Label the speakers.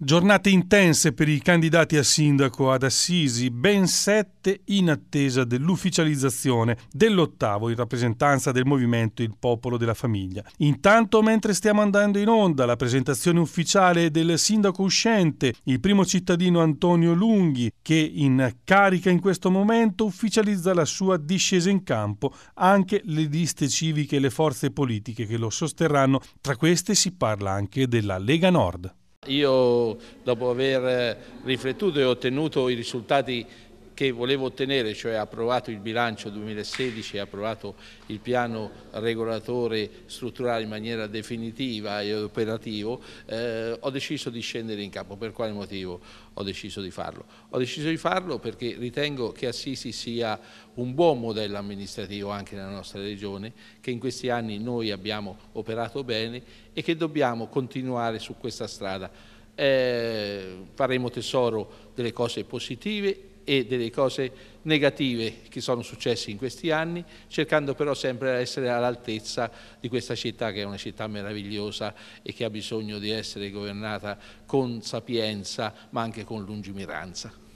Speaker 1: Giornate intense per i candidati a sindaco ad Assisi, ben sette in attesa dell'ufficializzazione dell'ottavo in rappresentanza del movimento Il Popolo della Famiglia. Intanto, mentre stiamo andando in onda, la presentazione ufficiale del sindaco uscente, il primo cittadino Antonio Lunghi, che in carica in questo momento ufficializza la sua discesa in campo, anche le liste civiche e le forze politiche che lo sosterranno, tra queste si parla anche della Lega Nord.
Speaker 2: Io dopo aver riflettuto e ottenuto i risultati che volevo ottenere, cioè approvato il bilancio 2016 e approvato il piano regolatore strutturale in maniera definitiva e operativo, eh, ho deciso di scendere in campo. Per quale motivo ho deciso di farlo? Ho deciso di farlo perché ritengo che Assisi sia un buon modello amministrativo anche nella nostra regione, che in questi anni noi abbiamo operato bene e che dobbiamo continuare su questa strada. Eh, faremo tesoro delle cose positive e delle cose negative che sono successe in questi anni, cercando però sempre di essere all'altezza di questa città che è una città meravigliosa e che ha bisogno di essere governata con sapienza ma anche con lungimiranza.